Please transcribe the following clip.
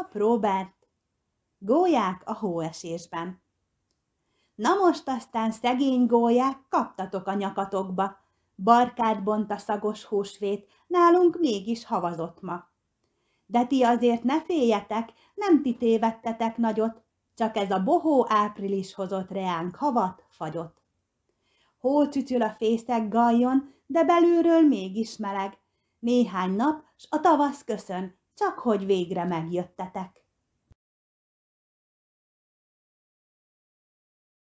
Hopp, Robert! Gólyák a hóesésben. Na most aztán szegény gólyák kaptatok a nyakatokba. Barkát bont a szagos húsvét, nálunk mégis havazott ma. De ti azért ne féljetek, nem ti tévedtetek nagyot, csak ez a bohó április hozott reánk havat, fagyot. Hó csücsül a fészek galjon, de belülről mégis meleg. Néhány nap, s a tavasz köszön, csak hogy végre megjöttetek.